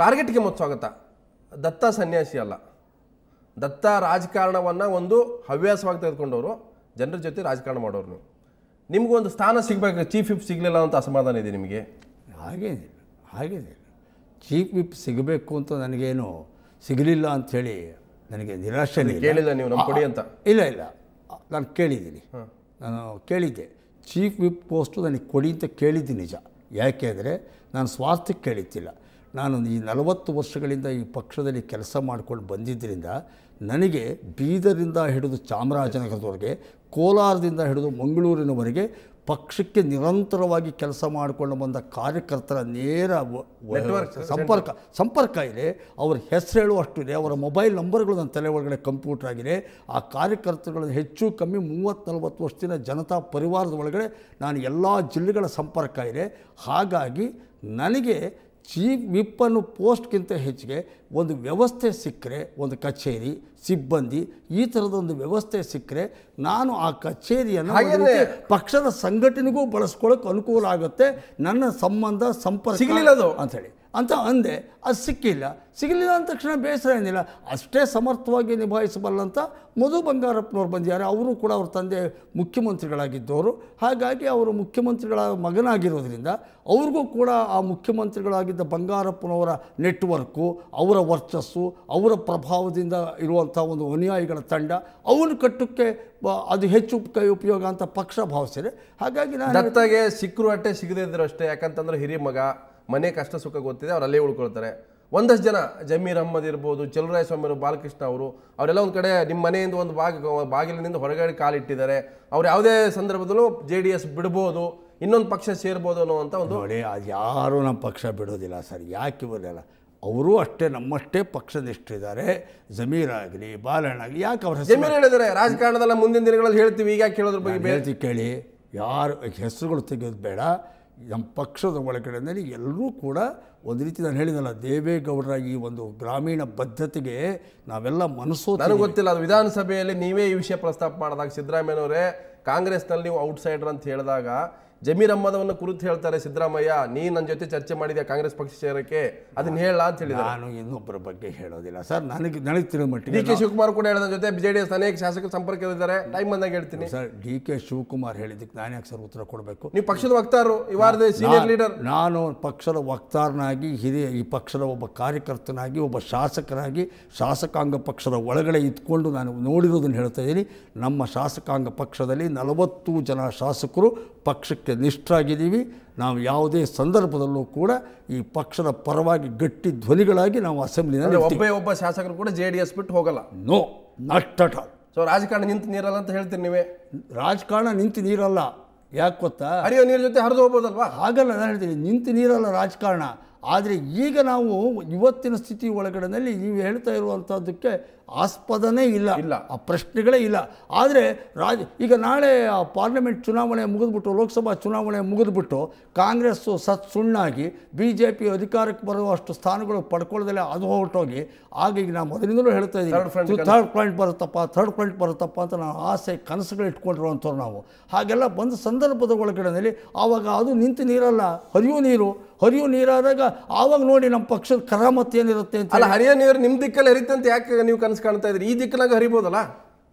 ಟಾರ್ಗೆಟ್ಗೆ ಮತ್ತು ಸ್ವಾಗತ ದತ್ತ ಸನ್ಯಾಸಿ ಅಲ್ಲ ದತ್ತ ರಾಜಕಾರಣವನ್ನು ಒಂದು ಹವ್ಯಾಸವಾಗಿ ತೆಗೆದುಕೊಂಡವರು ಜನರ ಜೊತೆ ರಾಜಕಾರಣ ಮಾಡೋರು ನೀವು ಒಂದು ಸ್ಥಾನ ಸಿಗಬೇಕು ಚೀಫ್ ವಿಪ್ ಸಿಗಲಿಲ್ಲ ಅಂತ ಅಸಮಾಧಾನ ಇದೆ ನಿಮಗೆ ಹಾಗೇ ಇದೆ ಚೀಫ್ ವಿಪ್ ಸಿಗಬೇಕು ಅಂತ ನನಗೇನು ಸಿಗಲಿಲ್ಲ ಅಂಥೇಳಿ ನನಗೆ ನಿರಾಶೆ ಕೇಳಿಲ್ಲ ನೀವು ನಮ್ಮ ಕೊಡಿ ಅಂತ ಇಲ್ಲ ಇಲ್ಲ ನಾನು ಕೇಳಿದ್ದೀನಿ ನಾನು ಕೇಳಿದ್ದೆ ಚೀಫ್ ವಿಪ್ ಪೋಸ್ಟು ನನಗೆ ಕೊಡಿ ಅಂತ ಕೇಳಿದ್ದೆ ನಿಜ ಅಂದರೆ ನಾನು ಸ್ವಾರ್ಥಕ್ಕೆ ಕೇಳಿದ್ದಿಲ್ಲ ನಾನು ಈ ನಲವತ್ತು ವರ್ಷಗಳಿಂದ ಈ ಪಕ್ಷದಲ್ಲಿ ಕೆಲಸ ಮಾಡಿಕೊಂಡು ಬಂದಿದ್ದರಿಂದ ನನಗೆ ಬೀದರಿಂದ ಹಿಡಿದು ಚಾಮರಾಜನಗರದವರೆಗೆ ಕೋಲಾರದಿಂದ ಹಿಡಿದು ಮಂಗಳೂರಿನವರೆಗೆ ಪಕ್ಷಕ್ಕೆ ನಿರಂತರವಾಗಿ ಕೆಲಸ ಮಾಡಿಕೊಂಡು ಬಂದ ಕಾರ್ಯಕರ್ತರ ನೇರ ಸಂಪರ್ಕ ಸಂಪರ್ಕ ಇದೆ ಅವ್ರ ಹೆಸರು ಹೇಳುವಷ್ಟು ಇದೆ ಅವರ ಮೊಬೈಲ್ ನಂಬರ್ಗಳು ನನ್ನ ತಲೆ ಒಳಗಡೆ ಕಂಪ್ಯೂಟರ್ ಆಗಿದೆ ಆ ಕಾರ್ಯಕರ್ತರುಗಳನ್ನು ಹೆಚ್ಚು ಕಮ್ಮಿ ಮೂವತ್ತು ನಲವತ್ತು ವರ್ಷದಿಂದ ಜನತಾ ಪರಿವಾರದ ಒಳಗಡೆ ನಾನು ಎಲ್ಲ ಜಿಲ್ಲೆಗಳ ಸಂಪರ್ಕ ಇದೆ ಹಾಗಾಗಿ ನನಗೆ ಚೀ ವಿಪ್ಪನ್ನು ಪೋಸ್ಟ್ಗಿಂತ ಹೆಚ್ಚಿಗೆ ಒಂದು ವ್ಯವಸ್ಥೆ ಸಿಕ್ಕರೆ ಒಂದು ಕಚೇರಿ ಸಿಬ್ಬಂದಿ ಈ ಥರದೊಂದು ವ್ಯವಸ್ಥೆ ಸಿಕ್ಕರೆ ನಾನು ಆ ಕಚೇರಿಯನ್ನು ಪಕ್ಷದ ಸಂಘಟನೆಗೂ ಬಳಸ್ಕೊಳ್ಳೋಕೆ ಅನುಕೂಲ ಆಗುತ್ತೆ ನನ್ನ ಸಂಬಂಧ ಸಂಪರ್ಕ ಸಿಗಲಿಲ್ಲದು ಅಂಥೇಳಿ ಅಂತ ಅಂದೆ ಅದು ಸಿಕ್ಕಿಲ್ಲ ಸಿಗಲಿಲ್ಲ ಅಂದ ತಕ್ಷಣ ಬೇಸರ ಏನಿಲ್ಲ ಅಷ್ಟೇ ಸಮರ್ಥವಾಗಿ ಅಂತ ಮಧು ಬಂಗಾರಪ್ಪನವರು ಬಂದಿದ್ದಾರೆ ಅವರು ಕೂಡ ಅವ್ರ ತಂದೆ ಮುಖ್ಯಮಂತ್ರಿಗಳಾಗಿದ್ದವರು ಹಾಗಾಗಿ ಅವರು ಮುಖ್ಯಮಂತ್ರಿಗಳ ಮಗನಾಗಿರೋದ್ರಿಂದ ಅವ್ರಿಗೂ ಕೂಡ ಆ ಮುಖ್ಯಮಂತ್ರಿಗಳಾಗಿದ್ದ ಬಂಗಾರಪ್ಪನವರ ನೆಟ್ವರ್ಕು ಅವರ ವರ್ಚಸ್ಸು ಅವರ ಪ್ರಭಾವದಿಂದ ಇರುವಂಥ ಒಂದು ಅನುಯಾಯಿಗಳ ತಂಡ ಅವನು ಕಟ್ಟಕ್ಕೆ ಅದು ಹೆಚ್ಚು ಕೈ ಉಪಯೋಗ ಅಂತ ಪಕ್ಷ ಭಾವಿಸಿದೆ ಹಾಗಾಗಿ ನಾನು ಸಿಕ್ಕರು ಅಟ್ಟೆ ಸಿಗದೇ ಇದ್ರು ಅಷ್ಟೇ ಯಾಕಂತಂದ್ರೆ ಹಿರಿಯ ಮಗ ಮನೆ ಕಷ್ಟ ಸುಖ ಗೊತ್ತಿದೆ ಅವ್ರು ಅಲ್ಲೇ ಉಳ್ಕೊಳ್ತಾರೆ ಒಂದಷ್ಟು ಜನ ಜಮೀರ್ ಅಹ್ಮದ್ ಇರ್ಬೋದು ಚಲುರಾಯ ಸ್ವಾಮಿ ಅವರು ಬಾಲಕೃಷ್ಣ ಅವರು ಅವರೆಲ್ಲ ಒಂದು ಕಡೆ ನಿಮ್ಮ ಮನೆಯಿಂದ ಒಂದು ಬಾಗ ಬಾಗಿಲಿನಿಂದ ಹೊರಗಡೆ ಕಾಲಿಟ್ಟಿದ್ದಾರೆ ಅವ್ರು ಯಾವುದೇ ಸಂದರ್ಭದಲ್ಲೂ ಜೆ ಡಿ ಎಸ್ ಬಿಡ್ಬೋದು ಇನ್ನೊಂದು ಪಕ್ಷ ಸೇರ್ಬೋದು ಅನ್ನೋವಂಥ ಒಂದು ನೋಡಿ ಅದು ಯಾರೂ ನಮ್ಮ ಪಕ್ಷ ಬಿಡೋದಿಲ್ಲ ಸರ್ ಯಾಕೆ ಬರೋದಿಲ್ಲ ಅವರು ಅಷ್ಟೇ ನಮ್ಮಷ್ಟೇ ಪಕ್ಷದಿಷ್ಟಿದ್ದಾರೆ ಜಮೀರ್ ಆಗಲಿ ಬಾಲಣ್ಣ ಆಗಲಿ ಯಾಕೆ ಅವ್ರ ಜಮೀರ್ ಹೇಳಿದರೆ ರಾಜಕಾರಣದಲ್ಲ ಮುಂದಿನ ದಿನಗಳಲ್ಲಿ ಹೇಳ್ತೀವಿ ಈಗ ಯಾಕೆ ಕೇಳೋದ್ರ ಬಗ್ಗೆ ಹೇಳ್ತೀವಿ ಕೇಳಿ ಯಾರು ಹೆಸರುಗಳು ತೆಗೆಯೋದು ಬೇಡ ನಮ್ಮ ಪಕ್ಷದ ಒಳಗಡೆಯಲ್ಲಿ ಎಲ್ಲರೂ ಕೂಡ ಒಂದು ರೀತಿ ನಾನು ಹೇಳಿದಲ್ಲ ದೇವೇಗೌಡರ ಈ ಒಂದು ಗ್ರಾಮೀಣ ಬದ್ಧತೆಗೆ ನಾವೆಲ್ಲ ಮನಸ್ಸು ನನಗೆ ಗೊತ್ತಿಲ್ಲ ಅದು ವಿಧಾನಸಭೆಯಲ್ಲಿ ನೀವೇ ಈ ವಿಷಯ ಪ್ರಸ್ತಾಪ ಮಾಡಿದಾಗ ಸಿದ್ದರಾಮಯ್ಯನವರೇ ಕಾಂಗ್ರೆಸ್ನಲ್ಲಿ ನೀವು ಔಟ್ಸೈಡ್ರ್ ಅಂತ ಹೇಳಿದಾಗ ಜಮೀರ್ ಅಹ್ಮದವನ್ನು ಕುರಿತು ಹೇಳ್ತಾರೆ ಸಿದ್ದರಾಮಯ್ಯ ನೀ ನನ್ನ ಜೊತೆ ಚರ್ಚೆ ಮಾಡಿದ್ಯಾ ಕಾಂಗ್ರೆಸ್ ಪಕ್ಷ ಸೇರಕ್ಕೆ ಅದನ್ನ ಹೇಳ ಅಂತ ಹೇಳಿ ನಾನು ಇನ್ನೊಬ್ಬರ ಬಗ್ಗೆ ಹೇಳೋದಿಲ್ಲ ಸರ್ ನನಗೆ ನನಗೆ ತಿಳಿದ ಮಟ್ಟಿಗೆ ಡಿ ಕೆ ಶಿವಕುಮಾರ್ ಕೂಡ ಹೇಳಿದ ಜೊತೆ ಜೆಡಿಎಸ್ ಅನೇಕ ಶಾಸಕರು ಸಂಪರ್ಕದಲ್ಲಿದ್ದಾರೆ ಟೈಮ್ ಬಂದಾಗ ಹೇಳ್ತೀನಿ ಸರ್ ಡಿ ಕೆ ಶಿವಕುಮಾರ್ ಹೇಳಿದ್ದಕ್ಕೆ ನಾನು ಯಾಕೆ ಸರ್ ಉತ್ತರ ಕೊಡಬೇಕು ನೀವು ಪಕ್ಷದ ವಕ್ತಾರರು ಇವಾರದ ಸೀನಿಯರ್ ಲೀಡರ್ ನಾನು ಪಕ್ಷದ ವಕ್ತಾರನಾಗಿ ಹಿರಿಯ ಈ ಪಕ್ಷದ ಒಬ್ಬ ಕಾರ್ಯಕರ್ತನಾಗಿ ಒಬ್ಬ ಶಾಸಕರಾಗಿ ಶಾಸಕಾಂಗ ಪಕ್ಷದ ಒಳಗಡೆ ಇದ್ಕೊಂಡು ನಾನು ನೋಡಿರೋದನ್ನು ಹೇಳ್ತಾ ಇದ್ದೀನಿ ನಮ್ಮ ಶಾಸಕಾಂಗ ಪಕ್ಷದಲ್ಲಿ ನಲವತ್ತು ಜನ ಶಾಸಕರು ಪಕ್ಷಕ್ಕೆ ಪಕ್ಷಕ್ಕೆ ನಿಷ್ಠರಾಗಿದ್ದೀವಿ ನಾವು ಯಾವುದೇ ಸಂದರ್ಭದಲ್ಲೂ ಕೂಡ ಈ ಪಕ್ಷದ ಪರವಾಗಿ ಗಟ್ಟಿ ಧ್ವನಿಗಳಾಗಿ ನಾವು ಅಸೆಂಬ್ಲಿನಲ್ಲಿ ಒಬ್ಬೇ ಒಬ್ಬ ಶಾಸಕರು ಕೂಡ ಜೆ ಡಿ ಎಸ್ ಬಿಟ್ಟು ಹೋಗಲ್ಲ ನೋ ನಾಟ್ ಅಟ್ ಸೊ ರಾಜಕಾರಣ ನಿಂತು ನೀರಲ್ಲ ಅಂತ ಹೇಳ್ತೀರಿ ನೀವೇ ರಾಜಕಾರಣ ನಿಂತು ನೀರಲ್ಲ ಯಾಕೆ ಗೊತ್ತಾ ಅರಿಯೋ ನೀರ ಜೊತೆ ಹರಿದು ಹೋಗ್ಬೋದಲ್ವಾ ಹಾಗಲ್ಲ ನಾನು ಹೇಳ್ತೀನಿ ನಿಂತು ನೀರಲ್ಲ ರಾಜಕಾರಣ ಆದರೆ ಈಗ ನಾವು ಇವತ್ತಿನ ಸ್ಥಿತಿ ಒಳಗಡೆಯಲ್ಲಿ ನೀವು ಹೇಳ್ತಾ ಇರುವಂಥದ್ದಕ್ಕೆ ಆಸ್ಪದನೇ ಇಲ್ಲ ಇಲ್ಲ ಆ ಪ್ರಶ್ನೆಗಳೇ ಇಲ್ಲ ಆದರೆ ರಾಜ ಈಗ ನಾಳೆ ಆ ಪಾರ್ಲಿಮೆಂಟ್ ಚುನಾವಣೆ ಮುಗಿದ್ಬಿಟ್ಟು ಲೋಕಸಭಾ ಚುನಾವಣೆ ಮುಗಿದ್ಬಿಟ್ಟು ಕಾಂಗ್ರೆಸ್ಸು ಸತ್ ಸುಣ್ಣಾಗಿ ಬಿ ಜೆ ಪಿ ಅಧಿಕಾರಕ್ಕೆ ಬರುವಷ್ಟು ಸ್ಥಾನಗಳು ಪಡ್ಕೊಳ್ಳೋದಲ್ಲೇ ಅದು ಹೊರಟೋಗಿ ಆಗ ಈಗ ನಾವು ಮೊದಲಿಂದಲೂ ಹೇಳ್ತಾ ಇದ್ದೀವಿ ಥರ್ಡ್ ಪಾಯಿಂಟ್ ಬರುತ್ತಪ್ಪ ಥರ್ಡ್ ಪಾಯಿಂಟ್ ಬರುತ್ತಪ್ಪ ಅಂತ ನಾವು ಆಸೆ ಕನಸುಗಳು ಇಟ್ಕೊಂಡಿರುವಂಥವ್ರು ನಾವು ಹಾಗೆಲ್ಲ ಬಂದ ಸಂದರ್ಭದ ಒಳಗಡೆಯಲ್ಲಿ ಆವಾಗ ಅದು ನಿಂತು ನೀರಲ್ಲ ಹರಿಯುವ ನೀರು ಹರಿಯುವ ನೀರಾದಾಗ ಆವಾಗ ನೋಡಿ ನಮ್ಮ ಪಕ್ಷದ ಕರಾಮತ್ ಏನಿರುತ್ತೆ ಅಂತ ಅಲ್ಲ ಹರಿಯೋ ನೀರು ನಿಮ್ಮ ದಿಕ್ಕಲ್ಲಿ ಹರಿತೆ ಅಂತ ಯಾಕೆ ನೀವು ಕನಸು ಕಾಣ್ತಾ ಇದ್ರಿ ಈ ದಿಕ್ಕಲಾಗ ಹರಿಬೋದಲ್ಲ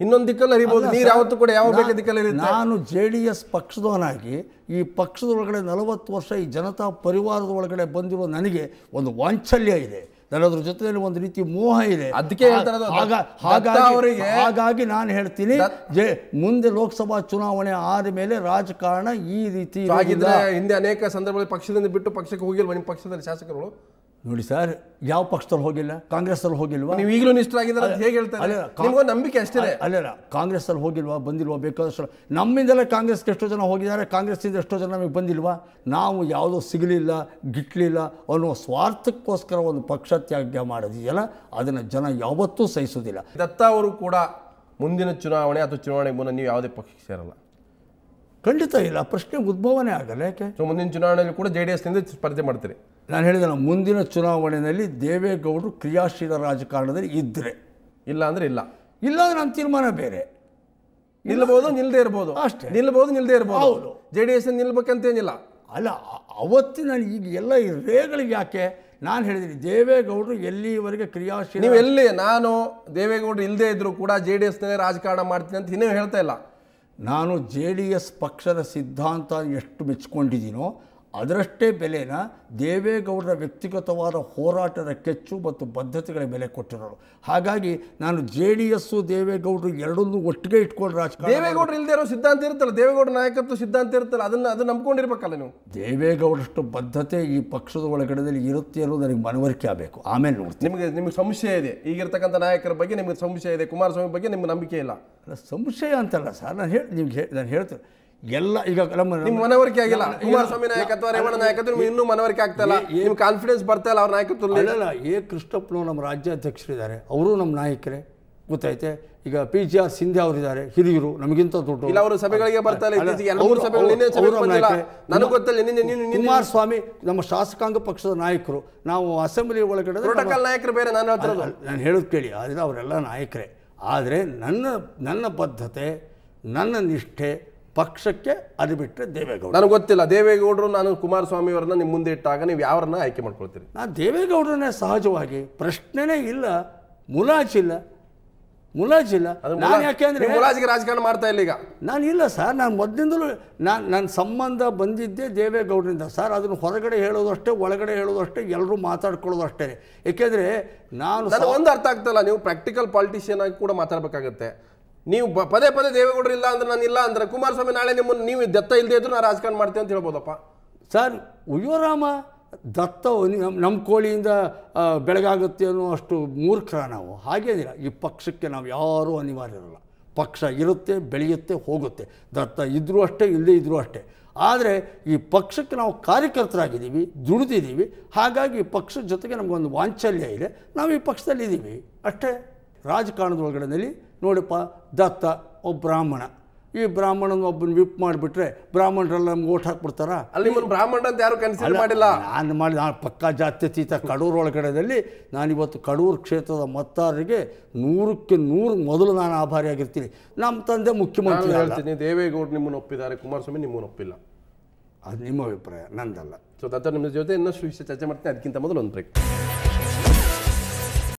ಇನ್ನೊಂದು ದಿಕ್ಕಲ್ಲಿ ಹರಿಬೋದು ನೀರು ಯಾವತ್ತು ಕೂಡ ಯಾವ ಬೇಕ ದಿಕ್ಕಲ್ಲಿ ನಾನು ಜೆ ಡಿ ಎಸ್ ಪಕ್ಷದವನಾಗಿ ಈ ಪಕ್ಷದ ಒಳಗಡೆ ನಲವತ್ತು ವರ್ಷ ಈ ಜನತಾ ಪರಿವಾರದ ಒಳಗಡೆ ಬಂದಿರೋ ನನಗೆ ಒಂದು ವಾಂಚಲ್ಯ ಇದೆ ನನ್ನದ್ರ ಜೊತೆಯಲ್ಲಿ ಒಂದು ರೀತಿ ಮೋಹ ಇದೆ ಅದಕ್ಕೆ ಹಾಗಾಗಿ ಹಾಗಾಗಿ ನಾನು ಹೇಳ್ತೀನಿ ಮುಂದೆ ಲೋಕಸಭಾ ಚುನಾವಣೆ ಆದ ಮೇಲೆ ರಾಜಕಾರಣ ಈ ರೀತಿ ಹಿಂದೆ ಅನೇಕ ಸಂದರ್ಭಗಳಲ್ಲಿ ಪಕ್ಷದಿಂದ ಬಿಟ್ಟು ಪಕ್ಷಕ್ಕೆ ಹೋಗಿಲ್ವ ನಿಮ್ಮ ಪಕ್ಷದಲ್ಲಿ ಶಾಸಕರು ನೋಡಿ ಸರ್ ಯಾವ ಪಕ್ಷದಲ್ಲಿ ಹೋಗಿಲ್ಲ ಕಾಂಗ್ರೆಸ್ಸಲ್ಲಿ ಹೋಗಿಲ್ವಾ ನೀವು ಈಗಲೂ ಅಂತ ಹೇಗೆ ಹೇಳ್ತಾರೆ ನಂಬಿಕೆ ಅಷ್ಟೇ ಅಲ್ಲ ಕಾಂಗ್ರೆಸ್ಸಲ್ಲಿ ಹೋಗಿಲ್ವಾ ಬಂದಿಲ್ವಾ ಬೇಕಾದಷ್ಟು ನಮ್ಮಿಂದಲೇ ಕಾಂಗ್ರೆಸ್ಗೆ ಎಷ್ಟೋ ಜನ ಹೋಗಿದ್ದಾರೆ ಕಾಂಗ್ರೆಸ್ಸಿಂದ ಎಷ್ಟೋ ಜನ ನಮಗೆ ಬಂದಿಲ್ವಾ ನಾವು ಯಾವುದೋ ಸಿಗಲಿಲ್ಲ ಗಿಟ್ಲಿಲ್ಲ ಅನ್ನುವ ಸ್ವಾರ್ಥಕ್ಕೋಸ್ಕರ ಒಂದು ಪಕ್ಷ ತ್ಯಾಗ ಮಾಡಿದೆಯಲ್ಲ ಅದನ್ನು ಜನ ಯಾವತ್ತೂ ಸಹಿಸೋದಿಲ್ಲ ದತ್ತ ಅವರು ಕೂಡ ಮುಂದಿನ ಚುನಾವಣೆ ಅಥವಾ ಚುನಾವಣೆಗೆ ಮುನ್ನ ನೀವು ಯಾವುದೇ ಪಕ್ಷಕ್ಕೆ ಸೇರಲ್ಲ ಖಂಡಿತ ಇಲ್ಲ ಪ್ರಶ್ನೆ ಉದ್ಭವನೆ ಆಗಲ್ಲ ಯಾಕೆ ಮುಂದಿನ ಚುನಾವಣೆಯಲ್ಲಿ ಕೂಡ ಜೆ ಡಿ ಎಸ್ನಿಂದ ಸ್ಪರ್ಧೆ ಮಾಡ್ತೀರಿ ನಾನು ಹೇಳಿದ ಮುಂದಿನ ಚುನಾವಣೆಯಲ್ಲಿ ದೇವೇಗೌಡರು ಕ್ರಿಯಾಶೀಲ ರಾಜಕಾರಣದಲ್ಲಿ ಇದ್ದರೆ ಇಲ್ಲ ಅಂದರೆ ಇಲ್ಲ ಇಲ್ಲ ಅಂದರೆ ನನ್ನ ತೀರ್ಮಾನ ಬೇರೆ ನಿಲ್ಬೋದು ನಿಲ್ಲದೆ ಇರ್ಬೋದು ಅಷ್ಟೇ ನಿಲ್ಬೋದು ನಿಲ್ಲದೆ ಇರ್ಬೋದು ಹೌದು ಜೆ ಡಿ ಎಸ್ ನಿಲ್ಬೇಕಂತೇನಿಲ್ಲ ಅಲ್ಲ ಅವತ್ತು ನಾನು ಈಗ ಎಲ್ಲ ಈ ರೇಗಳಿಗೆ ಯಾಕೆ ನಾನು ಹೇಳಿದ್ದೀನಿ ದೇವೇಗೌಡರು ಎಲ್ಲಿವರೆಗೆ ಕ್ರಿಯಾಶೀಲ ನೀವು ಎಲ್ಲಿ ನಾನು ದೇವೇಗೌಡರು ಇಲ್ಲದೇ ಇದ್ದರೂ ಕೂಡ ಜೆ ಡಿ ಎಸ್ನಲ್ಲೇ ರಾಜಕಾರಣ ಮಾಡ್ತೀನಿ ಅಂತ ಇನ್ನೂ ಹೇಳ್ತಾ ಇಲ್ಲ ನಾನು ಜೆ ಡಿ ಎಸ್ ಪಕ್ಷದ ಸಿದ್ಧಾಂತ ಎಷ್ಟು ಮೆಚ್ಕೊಂಡಿದ್ದೀನೋ ಅದರಷ್ಟೇ ಬೆಲೆನ ದೇವೇಗೌಡರ ವ್ಯಕ್ತಿಗತವಾದ ಹೋರಾಟದ ಕೆಚ್ಚು ಮತ್ತು ಬದ್ಧತೆಗಳ ಬೆಲೆ ಕೊಟ್ಟಿರೋರು ಹಾಗಾಗಿ ನಾನು ಜೆ ಡಿ ಎಸ್ಸು ದೇವೇಗೌಡರು ಎರಡನ್ನೂ ಒಟ್ಟಿಗೆ ಇಟ್ಕೊಂಡು ರಾಜಕೀಯ ದೇವೇಗೌಡರು ಇಲ್ಲದೆ ಇರೋ ಸಿದ್ಧಾಂತ ಇರುತ್ತಲ್ಲ ದೇವೇಗೌಡ ನಾಯಕತ್ವ ಸಿದ್ಧಾಂತ ಇರುತ್ತಲ್ಲ ಅದನ್ನು ಅದು ನಂಬ್ಕೊಂಡಿರ್ಬೇಕಲ್ಲ ನೀವು ದೇವೇಗೌಡರಷ್ಟು ಬದ್ಧತೆ ಈ ಪಕ್ಷದ ಒಳಗಡೆದಲ್ಲಿ ಇರುತ್ತೆ ಅನ್ನೋದು ನನಗೆ ಮನವರಿಕೆ ಆಗಬೇಕು ಆಮೇಲೆ ನೋಡ್ತೀನಿ ನಿಮಗೆ ನಿಮಗೆ ಸಂಶಯ ಇದೆ ಈಗಿರ್ತಕ್ಕಂಥ ನಾಯಕರ ಬಗ್ಗೆ ನಿಮಗೆ ಸಂಶಯ ಇದೆ ಕುಮಾರಸ್ವಾಮಿ ಬಗ್ಗೆ ನಿಮ್ಗೆ ನಂಬಿಕೆ ಇಲ್ಲ ಸಂಶಯ ಅಂತಲ್ಲ ಸರ್ ನಾನು ಹೇಳಿ ನಿಮ್ಗೆ ನಾನು ಹೇಳ್ತೇನೆ ಎಲ್ಲ ಈಗ ನಮ್ಮ ನಿಮ್ಮ ಮನವರಿಕೆ ಆಗಿಲ್ಲ ಕುಮಾರಸ್ವಾಮಿ ನಾಯಕತ್ವ ರೇವಣ್ಣ ನಾಯಕತ್ವ ನಿಮ್ಗೆ ಇನ್ನೂ ಮನವರಿಕೆ ಆಗ್ತಾಯಿಲ್ಲ ನಿಮ್ಮ ಕಾನ್ಫಿಡೆನ್ಸ್ ಬರ್ತಾ ಇಲ್ಲ ಅವ್ರ ನಾಯಕತ್ವ ಇಲ್ಲ ಎ ಕೃಷ್ಣಪ್ಪನು ನಮ್ಮ ರಾಜ್ಯಾಧ್ಯಕ್ಷರಿದ್ದಾರೆ ಅವರು ನಮ್ಮ ನಾಯಕರೇ ಗೊತ್ತೈತೆ ಈಗ ಪಿ ಜಿ ಆರ್ ಸಿಂಧ್ಯಾ ಇದ್ದಾರೆ ಹಿರಿಯರು ನಮಗಿಂತ ದೊಡ್ಡ ಇಲ್ಲ ಅವರು ಸಭೆಗಳಿಗೆ ಬರ್ತಾ ಇಲ್ಲ ಕುಮಾರಸ್ವಾಮಿ ನಮ್ಮ ಶಾಸಕಾಂಗ ಪಕ್ಷದ ನಾಯಕರು ನಾವು ಅಸೆಂಬ್ಲಿ ಒಳಗಡೆ ಪ್ರೋಟೋಕಾಲ್ ನಾಯಕರು ಬೇರೆ ನಾನು ನಾನು ಹೇಳೋದು ಕೇಳಿ ಆದರೆ ಅವರೆಲ್ಲ ನಾಯಕರೇ ಆದರೆ ನನ್ನ ನನ್ನ ಬದ್ಧತೆ ನನ್ನ ನಿಷ್ಠೆ ಪಕ್ಷಕ್ಕೆ ಅದು ಬಿಟ್ಟರೆ ದೇವೇಗೌಡ ನನಗೆ ಗೊತ್ತಿಲ್ಲ ದೇವೇಗೌಡರು ನಾನು ಕುಮಾರಸ್ವಾಮಿ ಅವರನ್ನ ನಿಮ್ಮ ಮುಂದೆ ಇಟ್ಟಾಗ ನೀವು ಯಾವನ್ನ ಆಯ್ಕೆ ಮಾಡ್ಕೊಳ್ತೀರಿ ನಾನು ದೇವೇಗೌಡರನ್ನೇ ಸಹಜವಾಗಿ ಪ್ರಶ್ನೆನೇ ಇಲ್ಲ ಮುಲಾಜಿಲ್ಲ ಮುಲಾಜಿಲ್ಲ ನಾನು ಯಾಕೆಂದ್ರೆ ಮುಲಾಜಿಗೆ ರಾಜಕಾರಣ ಮಾಡ್ತಾ ಇಲ್ಲ ಈಗ ನಾನು ಇಲ್ಲ ಸರ್ ನಾನು ಮೊದಲಿಂದಲೂ ನಾನು ನನ್ನ ಸಂಬಂಧ ಬಂದಿದ್ದೆ ದೇವೇಗೌಡರಿಂದ ಸರ್ ಅದನ್ನು ಹೊರಗಡೆ ಹೇಳೋದಷ್ಟೇ ಒಳಗಡೆ ಹೇಳೋದಷ್ಟೇ ಎಲ್ಲರೂ ಮಾತಾಡ್ಕೊಳ್ಳೋದು ಅಷ್ಟೇ ಏಕೆಂದರೆ ನಾನು ಒಂದು ಅರ್ಥ ಆಗ್ತಲ್ಲ ನೀವು ಪ್ರಾಕ್ಟಿಕಲ್ ಪಾಲಿಟಿಷಿಯನ್ ಆಗಿ ಕೂಡ ಮಾತಾಡಬೇಕಾಗತ್ತೆ ನೀವು ಪದೇ ಪದೇ ದೇವೇಗೌಡರು ಇಲ್ಲ ಅಂದ್ರೆ ನಾನು ಇಲ್ಲ ಅಂದ್ರೆ ಕುಮಾರಸ್ವಾಮಿ ನಾಳೆ ನಿಮ್ಮನ್ನು ನೀವು ದತ್ತ ಇಲ್ಲದೆ ಇದ್ರು ನಾ ರಾಜಕಾರಣ ಮಾಡ್ತೀನಿ ಅಂತ ಹೇಳ್ಬೋದಪ್ಪ ಸರ್ ಉಯ್ಯೋ ರಾಮ ದತ್ತ ನಮ್ಮ ಕೋಳಿಯಿಂದ ಬೆಳಗಾಗುತ್ತೆ ಅನ್ನೋ ಅಷ್ಟು ಮೂರ್ಖರ ನಾವು ಹಾಗೇನಿಲ್ಲ ಈ ಪಕ್ಷಕ್ಕೆ ನಾವು ಯಾರೂ ಅನಿವಾರ್ಯ ಇರಲ್ಲ ಪಕ್ಷ ಇರುತ್ತೆ ಬೆಳೆಯುತ್ತೆ ಹೋಗುತ್ತೆ ದತ್ತ ಇದ್ದರೂ ಅಷ್ಟೇ ಇಲ್ಲದೇ ಇದ್ದರೂ ಅಷ್ಟೇ ಆದರೆ ಈ ಪಕ್ಷಕ್ಕೆ ನಾವು ಕಾರ್ಯಕರ್ತರಾಗಿದ್ದೀವಿ ದುಡಿದಿದ್ದೀವಿ ಹಾಗಾಗಿ ಪಕ್ಷದ ಜೊತೆಗೆ ನಮಗೊಂದು ವಾಂಚಲ್ಯ ಇದೆ ನಾವು ಈ ಪಕ್ಷದಲ್ಲಿದ್ದೀವಿ ಅಷ್ಟೇ ರಾಜಕಾರಣದ ಒಳಗಡೆನಲ್ಲಿ ನೋಡಪ್ಪ ದತ್ತ ಒಬ್ಬ ಬ್ರಾಹ್ಮಣ ಈ ಬ್ರಾಹ್ಮಣನ ಒಬ್ಬನ ವಿಪ್ ಮಾಡಿಬಿಟ್ರೆ ಬ್ರಾಹ್ಮಣರೆಲ್ಲ ನಮ್ಗೆ ಓಟ್ ಹಾಕ್ಬಿಡ್ತಾರ ಅಲ್ಲಿ ಬ್ರಾಹ್ಮಣ ಅಂತ ಯಾರು ಕನ್ಸಿಡರ್ ಮಾಡಿಲ್ಲ ನಾನು ಮಾಡಿ ನಾನು ಪಕ್ಕ ಜಾತ್ಯತೀತ ಕಡೂರು ಒಳಗಡೆಯಲ್ಲಿ ನಾನಿವತ್ತು ಕಡೂರು ಕ್ಷೇತ್ರದ ಮತದಾರರಿಗೆ ನೂರಕ್ಕೆ ನೂರು ಮೊದಲು ನಾನು ಆಭಾರಿಯಾಗಿರ್ತೀನಿ ನಮ್ಮ ತಂದೆ ಮುಖ್ಯಮಂತ್ರಿ ಹೇಳ್ತೀನಿ ದೇವೇಗೌಡರು ನಿಮ್ಮನ್ನು ಒಪ್ಪಿದ್ದಾರೆ ಕುಮಾರಸ್ವಾಮಿ ನಿಮ್ಮನ್ನು ಒಪ್ಪಿಲ್ಲ ಅದು ನಿಮ್ಮ ಅಭಿಪ್ರಾಯ ನಂದಲ್ಲ ಸೊ ದತ್ತ ನಿಮ್ಮ ಜೊತೆ ಇನ್ನಷ್ಟು ವಿಷಯ ಚರ್ಚೆ ಮಾಡ್ತೀನಿ ಅದಕ್ಕಿಂತ ಮೊದಲು ಒಂದು ಬ್ರೇಕ್